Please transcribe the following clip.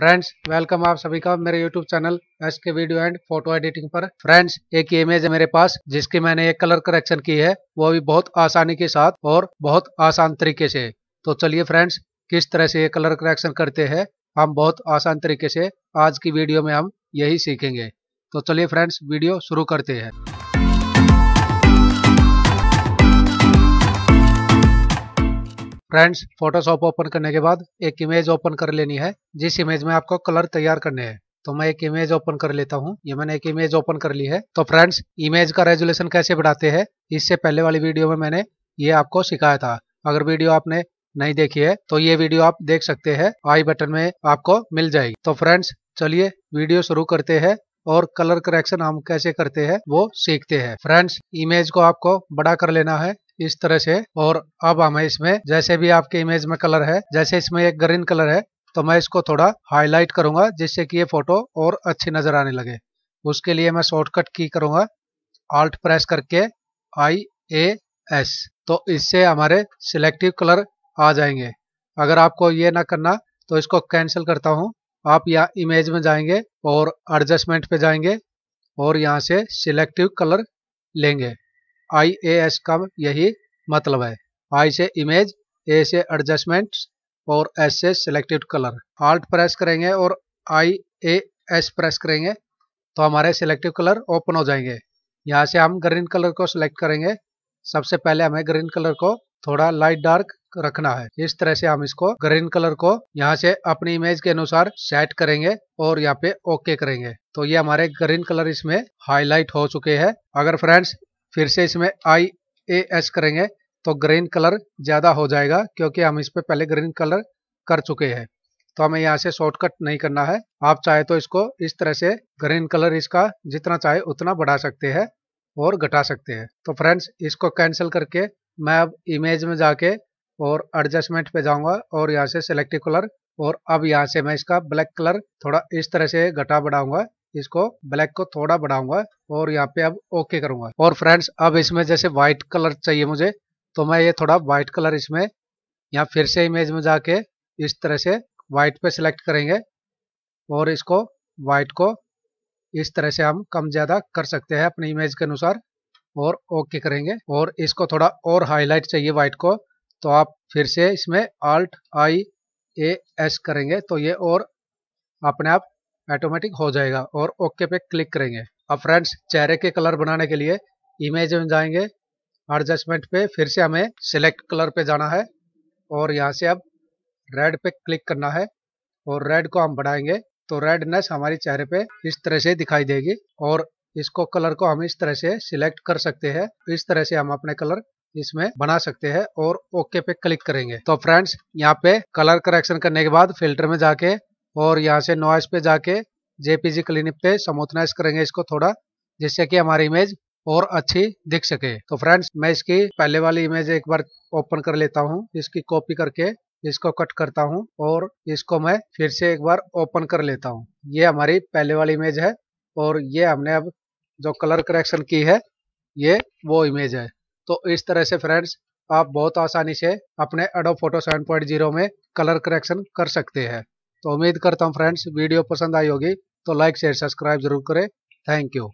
friends welcome आप सभी का मेरे YouTube channel S K video and photo editing पर फ्रेंड्स एक इमेज है मेरे पास जिसकी मैंने एक कलर करेक्शन की है वो भी बहुत आसानी के साथ और बहुत आसान तरीके से तो चलिए फ्रेंड्स किस तरह से ये कलर करेक्शन करते हैं हम बहुत आसान तरीके से आज की वीडियो में हम यही सीखेंगे तो चलिए फ्रेंड्स वीडियो शुरू करते हैं फ्रेंड्स फोटोशॉप ओपन करने के बाद एक इमेज ओपन कर लेनी है जिस इमेज में आपको कलर तैयार करने हैं तो मैं एक इमेज ओपन कर लेता हूँ ये मैंने एक इमेज ओपन कर ली है तो फ्रेंड्स इमेज का रेजुलेशन कैसे बढ़ाते हैं इससे पहले वाली वीडियो में मैंने ये आपको सिखाया था अगर वीडियो आपने नहीं देखी है तो ये वीडियो आप देख सकते हैं आई बटन में आपको मिल जाएगी तो फ्रेंड्स चलिए वीडियो शुरू करते हैं और कलर करेक्शन हम कैसे करते हैं वो सीखते हैं फ्रेंड्स इमेज को आपको बड़ा कर लेना है इस तरह से और अब हमें इसमें जैसे भी आपके इमेज में कलर है जैसे इसमें एक ग्रीन कलर है तो मैं इसको थोड़ा हाईलाइट करूंगा जिससे कि ये फोटो और अच्छी नजर आने लगे उसके लिए मैं शॉर्टकट की करूंगा आल्ट प्रेस करके आई ए एस तो इससे हमारे सिलेक्टिव कलर आ जाएंगे अगर आपको ये ना करना तो इसको कैंसिल करता हूँ आप यहाँ इमेज में जाएंगे और एडजस्टमेंट पे जाएंगे और यहाँ से सिलेक्टिव कलर लेंगे आई ए एस का यही मतलब है आई से इमेज ए से एडजस्टमेंट और एस से सिलेक्टेड कलर आल्ट प्रेस करेंगे और आई ए एस प्रेस करेंगे तो हमारे सिलेक्टिव कलर ओपन हो जाएंगे यहाँ से हम ग्रीन कलर को सिलेक्ट करेंगे सबसे पहले हमें ग्रीन कलर को थोड़ा लाइट डार्क रखना है इस तरह से हम इसको ग्रीन कलर को यहाँ से अपनी इमेज के अनुसार सेट करेंगे और यहाँ पे ओके करेंगे तो ये हमारे ग्रीन कलर इसमें हाईलाइट हो चुके हैं अगर फ्रेंड्स फिर से इसमें आई ए एस करेंगे तो ग्रीन कलर ज़्यादा हो जाएगा क्योंकि हम इस पर पहले ग्रीन कलर कर चुके हैं तो हमें यहाँ से शॉर्टकट नहीं करना है आप चाहे तो इसको इस तरह से ग्रीन कलर इसका जितना चाहे उतना बढ़ा सकते हैं और घटा सकते हैं तो फ्रेंड्स इसको कैंसिल करके मैं अब इमेज में जाके और एडजस्टमेंट पे जाऊंगा और यहाँ से सिलेक्टिव कलर और अब यहाँ से मैं इसका ब्लैक कलर थोड़ा इस तरह से घटा बढ़ाऊंगा इसको ब्लैक को थोड़ा बढ़ाऊंगा और यहाँ पे अब ओके करूंगा और फ्रेंड्स अब इसमें जैसे व्हाइट कलर चाहिए मुझे तो मैं ये थोड़ा व्हाइट कलर इसमें यहाँ फिर से इमेज में जाके इस तरह से व्हाइट पे सिलेक्ट करेंगे और इसको व्हाइट को इस तरह से हम कम ज़्यादा कर सकते हैं अपने इमेज के अनुसार और ओके करेंगे और इसको थोड़ा और हाईलाइट चाहिए व्हाइट को तो आप फिर से इसमें आल्ट आई ए एस करेंगे तो ये और अपने आप ऑटोमेटिक हो जाएगा और ओके पे क्लिक करेंगे अब फ्रेंड्स चेहरे के कलर बनाने के लिए इमेज में जाएंगे एडजस्टमेंट पे फिर से हमें सिलेक्ट कलर पे जाना है और यहाँ से अब रेड पे क्लिक करना है और रेड को हम बढ़ाएंगे तो रेडनेस हमारे चेहरे पे इस तरह से दिखाई देगी और इसको कलर को हम इस तरह से सिलेक्ट कर सकते हैं इस तरह से हम अपने कलर इसमें बना सकते हैं और ओके पे क्लिक करेंगे तो फ्रेंड्स यहाँ पे कलर करेक्शन करने के बाद फिल्टर में जाके और यहाँ से नॉइस पे जाके जेपीजी क्लिनिक पे समोथनाइज करेंगे इसको थोड़ा जिससे कि हमारी इमेज और अच्छी दिख सके तो फ्रेंड्स मैं इसकी पहले वाली इमेज एक बार ओपन कर लेता हूँ इसकी कॉपी करके इसको कट करता हूँ और इसको मैं फिर से एक बार ओपन कर लेता हूँ ये हमारी पहले वाली इमेज है और ये हमने अब जो कलर करेक्शन की है ये वो इमेज है तो इस तरह से फ्रेंड्स आप बहुत आसानी से अपने एडो फोटो जीरो में कलर करेक्शन कर सकते हैं तो उम्मीद करता हूँ फ्रेंड्स वीडियो पसंद आई होगी तो लाइक शेयर सब्सक्राइब जरूर करें थैंक यू